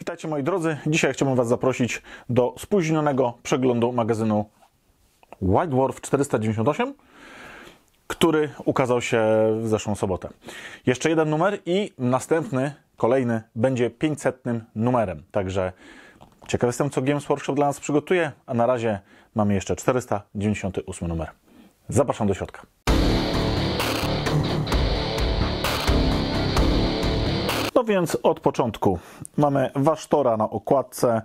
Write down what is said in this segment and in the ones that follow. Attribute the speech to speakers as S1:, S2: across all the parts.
S1: Witajcie moi drodzy. Dzisiaj chciałbym Was zaprosić do spóźnionego przeglądu magazynu White Dwarf 498, który ukazał się w zeszłą sobotę. Jeszcze jeden numer i następny, kolejny, będzie 500 numerem. Także ciekaw jestem, co Games Workshop dla nas przygotuje, a na razie mamy jeszcze 498 numer. Zapraszam do środka. No więc od początku mamy Wasztora na okładce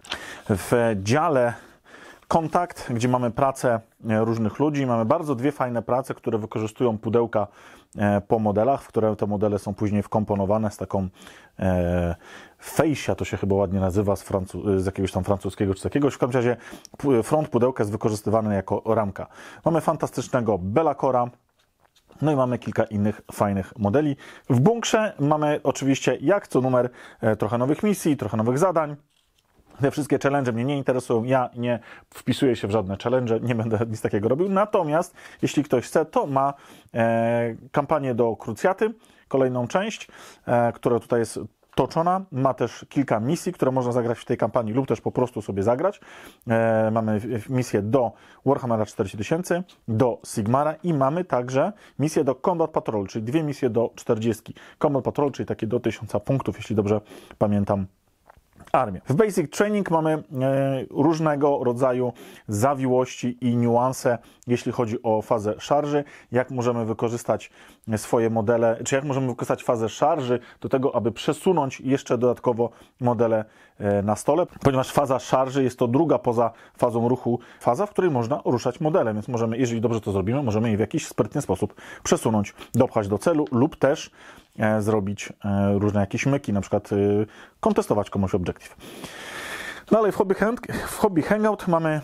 S1: w dziale kontakt, gdzie mamy pracę e, różnych ludzi. Mamy bardzo dwie fajne prace, które wykorzystują pudełka e, po modelach, w które te modele są później wkomponowane z taką e, fejsia, to się chyba ładnie nazywa, z, Francu- z jakiegoś tam francuskiego czy takiego. W każdym razie front pudełka jest wykorzystywany jako ramka. Mamy fantastycznego Belacora, no i mamy kilka innych fajnych modeli. W bunkrze mamy oczywiście jak co numer e, trochę nowych misji, trochę nowych zadań. Te wszystkie challenge mnie nie interesują, ja nie wpisuję się w żadne challenge, nie będę nic takiego robił. Natomiast jeśli ktoś chce, to ma e, kampanię do krucjaty, kolejną część, e, która tutaj jest toczona. Ma też kilka misji, które można zagrać w tej kampanii lub też po prostu sobie zagrać. E, mamy misję do Warhammera 4000, do Sigmara i mamy także misję do Combat Patrol, czyli dwie misje do 40. Combat Patrol, czyli takie do 1000 punktów, jeśli dobrze pamiętam armię. W Basic Training mamy e, różnego rodzaju zawiłości i niuanse, jeśli chodzi o fazę szarży, jak możemy wykorzystać e, swoje modele, czy jak możemy wykorzystać fazę szarży do tego, aby przesunąć jeszcze dodatkowo modele e, na stole, ponieważ faza szarży jest to druga poza fazą ruchu, faza, w której można ruszać modele, więc możemy, jeżeli dobrze to zrobimy, możemy je w jakiś sprytny sposób przesunąć, dopchać do celu lub też E, zrobić e, różne jakieś myki, na przykład y, kontestować komuś obiektyw. Dalej no w hobby, w hobby Hangout mamy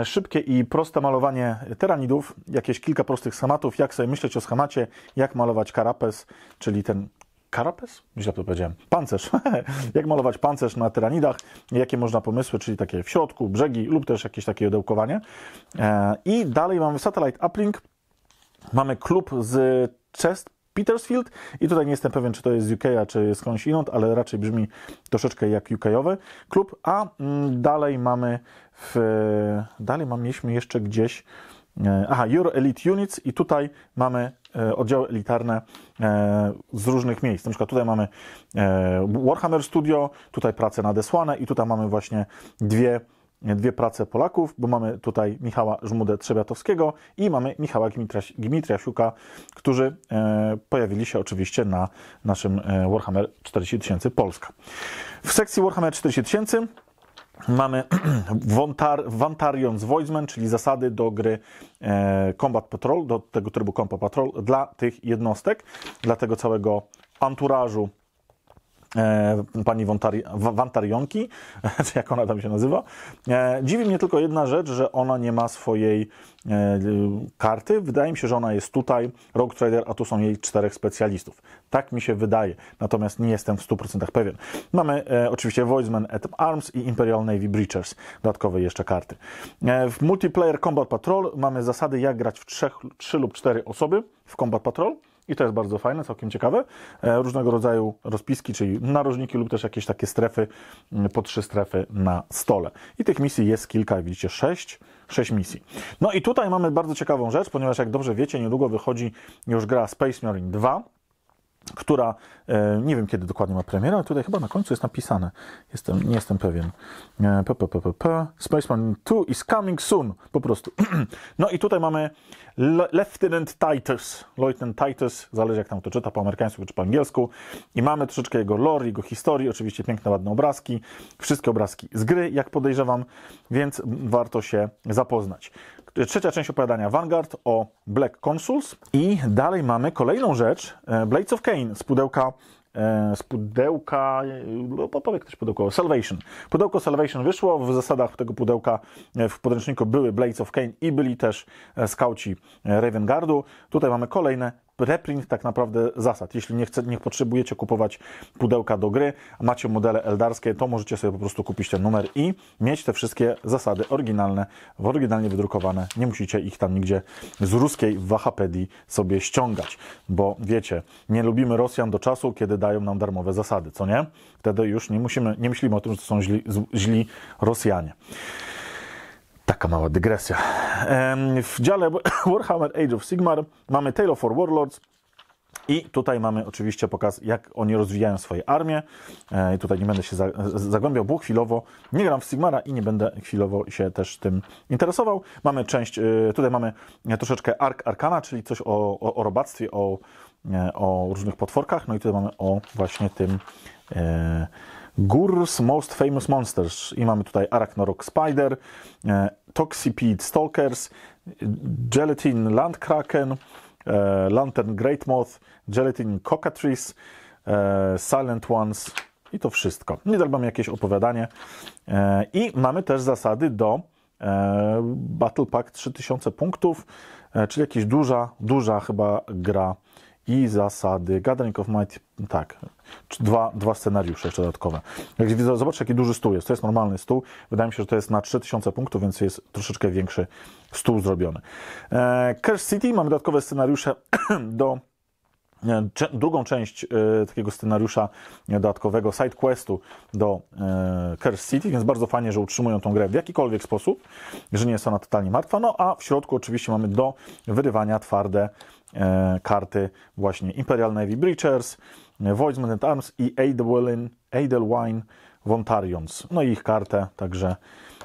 S1: e, szybkie i proste malowanie teranidów, jakieś kilka prostych schematów, jak sobie myśleć o schemacie, jak malować karapes, czyli ten karapes? Źle to powiedziałem. Pancerz. jak malować pancerz na tyranidach, jakie można pomysły, czyli takie w środku, brzegi lub też jakieś takie odełkowanie. I dalej mamy Satellite Uplink. Mamy klub z Chest Petersfield i tutaj nie jestem pewien, czy to jest z UK, czy skądś inąd, ale raczej brzmi troszeczkę jak UK-owy klub, a mm, dalej mamy w, dalej mieliśmy jeszcze gdzieś e, Aha, Euro Elite Units i tutaj mamy e, oddziały elitarne e, z różnych miejsc. Na przykład tutaj mamy Warhammer Studio, tutaj pracę nadesłane i tutaj mamy właśnie dwie dwie prace Polaków, bo mamy tutaj Michała Żmudę-Trzebiatowskiego i mamy Michała Gmitriasiuka, którzy e, pojawili się oczywiście na naszym e, Warhammer 40000 Polska. W sekcji Warhammer 40000 mamy Vantar, Vantarion's Voiceman, czyli zasady do gry e, Combat Patrol, do tego trybu Combat Patrol dla tych jednostek, dla tego całego anturażu E, pani Wontari, Wantarionki, jak ona tam się nazywa. E, dziwi mnie tylko jedna rzecz, że ona nie ma swojej e, karty. Wydaje mi się, że ona jest tutaj, Rogue Trader, a tu są jej czterech specjalistów. Tak mi się wydaje, natomiast nie jestem w 100% pewien. Mamy oczywiście Voicemen at Arms i Imperial Navy Breachers, dodatkowe jeszcze karty. w Multiplayer Combat Patrol mamy zasady, jak grać w trzech, trzy lub cztery osoby w Combat Patrol. I to jest bardzo fajne, całkiem ciekawe. E, różnego rodzaju rozpiski, czyli narożniki lub też jakieś takie strefy, mm, po trzy strefy na stole. I tych misji jest kilka, jak widzicie, sześć, sześć misji. No i tutaj mamy bardzo ciekawą rzecz, ponieważ jak dobrze wiecie, niedługo wychodzi już gra Space Marine 2 która nie wiem kiedy dokładnie ma premierę, ale tutaj chyba na końcu jest napisane. Jestem, nie jestem pewien. P, p, p, p, p. Spaceman 2 is coming soon, po prostu. no i tutaj mamy Lieutenant Titus. Lieutenant Titus, zależy jak tam to czyta, po amerykańsku czy po angielsku. I mamy troszeczkę jego lore, jego historii, oczywiście piękne, ładne obrazki. Wszystkie obrazki z gry, jak podejrzewam, więc warto się zapoznać. Trzecia część opowiadania Vanguard o Black Consuls. I dalej mamy kolejną rzecz, e, Blades of Cain z pudełka e, z pudełka, e, no, powie ktoś pudełko, Salvation. Pudełko Salvation wyszło, w zasadach tego pudełka w podręczniku były Blades of Cain i byli też skauci Raven Guardu. Tutaj mamy kolejne reprint tak naprawdę zasad. Jeśli nie, chce, nie potrzebujecie kupować pudełka do gry, macie modele eldarskie, to możecie sobie po prostu kupić ten numer i mieć te wszystkie zasady oryginalne, oryginalnie wydrukowane. Nie musicie ich tam nigdzie z ruskiej Wahapedii sobie ściągać, bo wiecie, nie lubimy Rosjan do czasu, kiedy dają nam darmowe zasady, co nie? Wtedy już nie musimy, nie myślimy o tym, że to są źli, źli Rosjanie taka mała dygresja. W dziale Warhammer Age of Sigmar mamy Tale of Warlords. I tutaj mamy oczywiście pokaz, jak oni rozwijają swoje armie. E, i tutaj nie będę się zagłębiał, bo chwilowo nie gram w Sigmara i nie będę chwilowo się też tym interesował. Mamy część, e, tutaj mamy e, troszeczkę Ark Arkana, czyli coś o, o, o robactwie, o, o różnych potworkach. No i tutaj mamy o właśnie tym. Gur's Most Famous Monsters. I mamy tutaj Arachnorok Spider, e, Toxipede Stalkers, Gelatin Landkraken, e, Lantern Great Moth, Gelatin Cockatrice, e, Silent Ones i to wszystko. Nie mamy jakieś opowiadanie. E, I mamy też zasady do Battle Pack 3000 punktów, czyli jakaś duża, duża chyba gra i zasady. Gathering of Might, tak, dwa, dwa scenariusze jeszcze dodatkowe. Jak widzę, zobacz jaki duży stół jest. To jest normalny stół. Wydaje mi się, że to jest na 3000 punktów, więc jest troszeczkę większy stół zrobiony. E, City, mamy dodatkowe scenariusze do e, drugą część e, takiego scenariusza dodatkowego side questu do Curse e, City, więc bardzo fajnie, że utrzymują tą grę w jakikolwiek sposób, że nie jest ona totalnie martwa. No a w środku oczywiście mamy do wyrywania twarde E, karty właśnie Imperial Navy Breachers, Voidsman and Arms i Edelwine, Edelwine No i ich kartę, także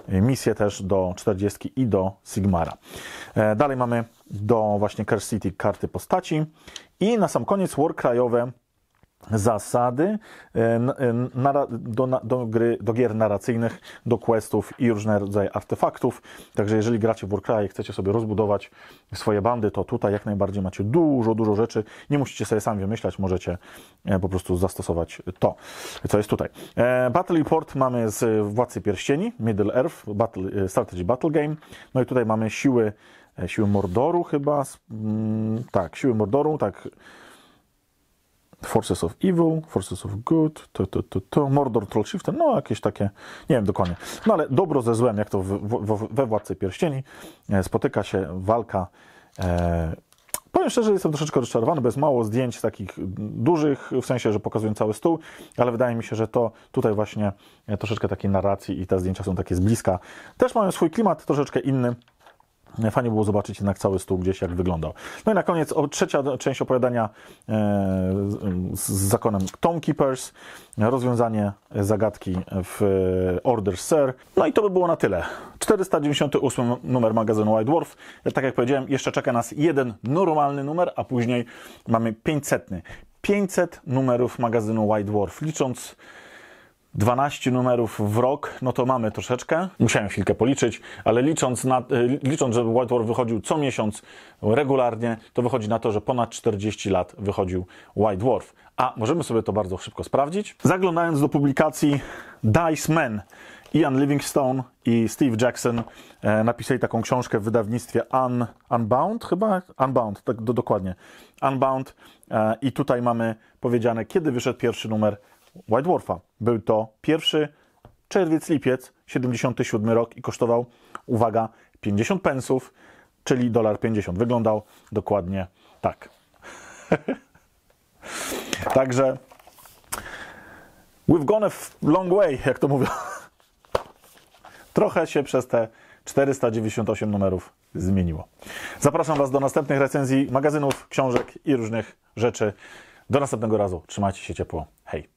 S1: misję też do 40 i do Sigmara. E, dalej mamy do właśnie Curse City karty postaci i na sam koniec War krajowe zasady e, e, do, do, gry, do gier narracyjnych, do questów i różne rodzaje artefaktów. Także jeżeli gracie w Warcry i chcecie sobie rozbudować swoje bandy, to tutaj jak najbardziej macie dużo, dużo rzeczy. Nie musicie sobie sami wymyślać, możecie e, po prostu zastosować to, co jest tutaj. Battle Report mamy z Władcy Pierścieni, Middle Earth, battle, Strategy Battle Game. No i tutaj mamy siły, siły Mordoru chyba, mm, tak, siły Mordoru, tak, Forces of Evil, Forces of Good, to, to, to, to Mordor, Troll Chieftain, no jakieś takie, nie wiem dokładnie. No ale dobro ze złem, jak to w, w, we Władcy Pierścieni, e, spotyka się walka. E, powiem szczerze, jestem troszeczkę rozczarowany, bez mało zdjęć takich dużych, w sensie, że pokazują cały stół, ale wydaje mi się, że to tutaj właśnie e, troszeczkę takiej narracji i te zdjęcia są takie z bliska. Też mają swój klimat, troszeczkę inny. Fajnie było zobaczyć jednak cały stół gdzieś, jak wyglądał. No i na koniec o, trzecia część opowiadania e, z, z zakonem Tom Keepers, rozwiązanie zagadki w e, Order Sir. No i to by było na tyle. 498 numer magazynu White Dwarf. Tak jak powiedziałem, jeszcze czeka nas jeden normalny numer, a później mamy 500. 500 numerów magazynu White Dwarf, licząc 12 numerów w rok, no to mamy troszeczkę. Musiałem chwilkę policzyć, ale licząc, na, y, licząc że White War wychodził co miesiąc regularnie, to wychodzi na to, że ponad 40 lat wychodził White Dwarf. A możemy sobie to bardzo szybko sprawdzić. Zaglądając do publikacji Dice Men, Ian Livingstone i Steve Jackson e, napisali taką książkę w wydawnictwie Un, Unbound, chyba? Unbound, tak do, dokładnie. Unbound. E, I tutaj mamy powiedziane, kiedy wyszedł pierwszy numer, White Dwarfa. Był to pierwszy czerwiec-lipiec, 77 rok i kosztował, uwaga, 50 pensów, czyli dolar 50. Wyglądał dokładnie tak. Także we've gone a long way, jak to mówią. Trochę się przez te 498 numerów zmieniło. Zapraszam Was do następnych recenzji magazynów, książek i różnych rzeczy. Do następnego razu. Trzymajcie się ciepło. Hej!